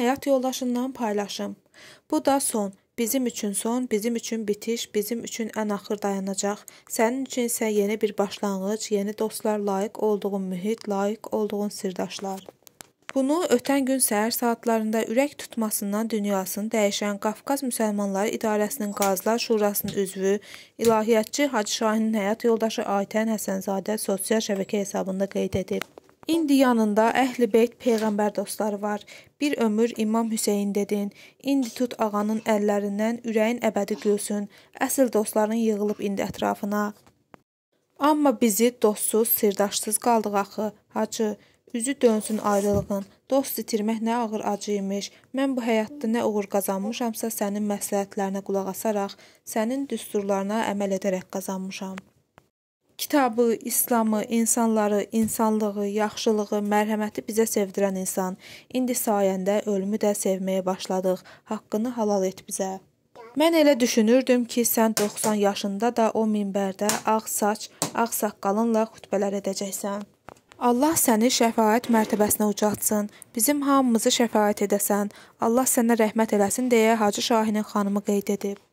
həyat yoldaşından paylaşım. Bu da son, bizim üçün son, bizim üçün bitiş, bizim üçün ən axır dayanacaq. Sənin üçün isə yeni bir başlanğıc, yeni dostlar, layiq olduğun mühit, layiq olduğun sirdaşlar. Bunu ötən gün səhər saatlarında ürək tutmasından dünyasını dəyişən Qafqaz Müsəlmanları İdarəsinin Qazlar Şurasının üzvü, ilahiyyatçı Hacı Şahinin həyat yoldaşı Aytən Həsənzadə sosial şəbəkə hesabında qeyd edib. İndi yanında əhl-i beyt peyğəmbər dostları var. Bir ömür İmam Hüseyn dedin. İndi tut ağanın əllərindən ürəyin əbədi gülsün. Əsl dostların yığılıb indi ətrafına. Amma bizi dostsuz, sirdaşsız qaldıq axı. Hacı, üzü dönsün ayrılığın. Dost itirmək nə ağır acı imiş. Mən bu həyatda nə uğur qazanmışamsa sənin məsləhətlərinə qulaq asaraq, sənin düsturlarına əməl edərək qazanmışam. Kitabı, İslamı, insanları, insanlığı, yaxşılığı, mərhəməti bizə sevdirən insan. İndi sayəndə ölümü də sevməyə başladıq. Haqqını halal et bizə. Mən elə düşünürdüm ki, sən 90 yaşında da o minbərdə ağ saç, ağ saqqalınla xutbələr edəcəksən. Allah səni şəfaət mərtəbəsinə ucaltsın. Bizim hamımızı şəfaət edəsən. Allah sənə rəhmət eləsin deyə Hacı Şahinin xanımı qeyd edib.